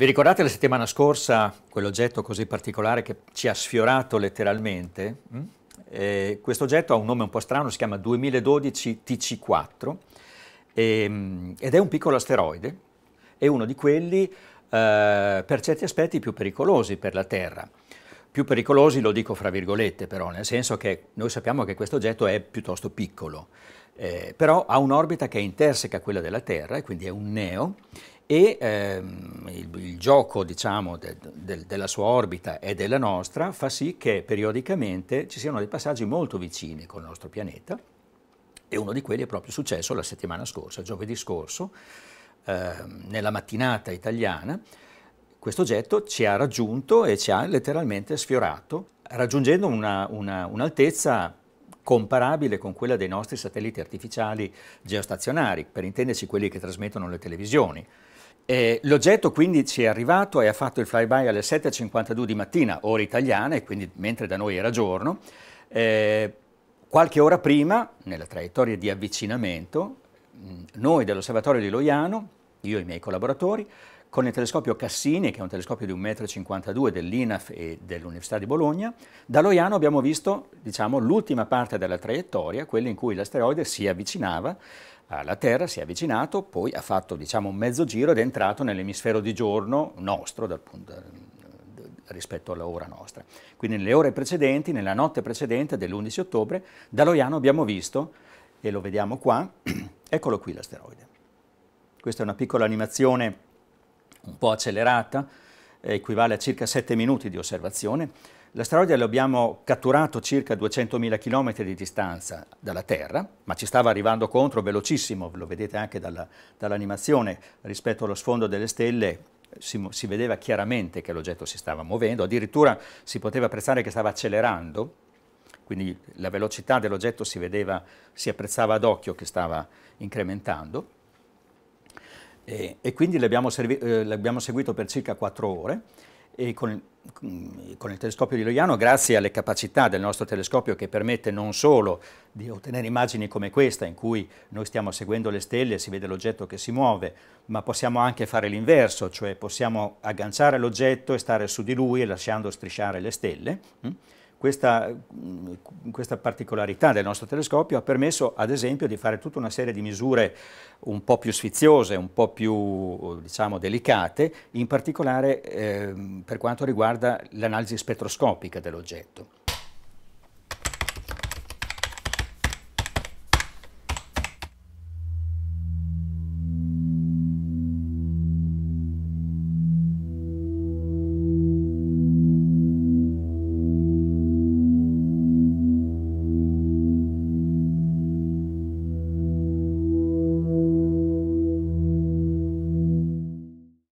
Vi ricordate la settimana scorsa quell'oggetto così particolare che ci ha sfiorato letteralmente? Mm? Eh, questo oggetto ha un nome un po' strano, si chiama 2012 TC4 ehm, ed è un piccolo asteroide, è uno di quelli eh, per certi aspetti più pericolosi per la Terra. Più pericolosi lo dico fra virgolette però, nel senso che noi sappiamo che questo oggetto è piuttosto piccolo, eh, però ha un'orbita che è interseca a quella della Terra e quindi è un neo e ehm, il, il, gioco diciamo, de, de, della sua orbita e della nostra fa sì che periodicamente ci siano dei passaggi molto vicini con il nostro pianeta e uno di quelli è proprio successo la settimana scorsa, giovedì scorso, ehm, nella mattinata italiana, questo oggetto ci ha raggiunto e ci ha letteralmente sfiorato, raggiungendo un'altezza una, un comparabile con quella dei nostri satelliti artificiali geostazionari, per intenderci quelli che trasmettono le televisioni. Eh, l'oggetto quindi ci è arrivato e ha fatto il flyby alle 7.52 di mattina, ora italiane, quindi mentre da noi era giorno. Eh, qualche ora prima, nella traiettoria di avvicinamento, mm, noi dell'osservatorio di Loiano, io e i miei collaboratori, con il telescopio Cassini, che è un telescopio di 1,52 m dell'INAF e dell'Università di Bologna, da Loiano abbiamo visto diciamo, l'ultima parte della traiettoria, quella in cui l'asteroide si avvicinava alla Terra, si è avvicinato, poi ha fatto diciamo, un mezzo giro ed è entrato nell'emisfero di giorno nostro dal punto, rispetto all'ora nostra. Quindi nelle ore precedenti, nella notte precedente dell'11 ottobre, da Loiano abbiamo visto, e lo vediamo qua, eccolo qui l'asteroide. Questa è una piccola animazione un po' accelerata, equivale a circa 7 minuti di osservazione, la asteroide l'abbiamo catturato circa 200.000 km di distanza dalla Terra, ma ci stava arrivando contro velocissimo, lo vedete anche dall'animazione, rispetto allo sfondo delle stelle si, si vedeva chiaramente che l'oggetto si stava muovendo, addirittura si poteva apprezzare che stava accelerando, quindi la velocità dell'oggetto si vedeva, si apprezzava ad occhio che stava incrementando. E, e quindi l'abbiamo eh, seguito per circa 4 ore e con, mm, con il telescopio di Loiano, grazie alle capacità del nostro telescopio che permette non solo di ottenere immagini come questa, in cui noi stiamo seguendo le stelle e si vede l'oggetto che si muove, ma possiamo anche fare l'inverso, cioè possiamo agganciare l'oggetto e stare su di lui lasciando strisciare le stelle, mm, questa, mm, questa, particolarità del nostro telescopio ha permesso ad esempio di fare tutta una serie di misure un po' più sfiziose, un po' più diciamo, delicate, in particolare eh, per quanto riguarda l'analisi spettroscopica dell'oggetto.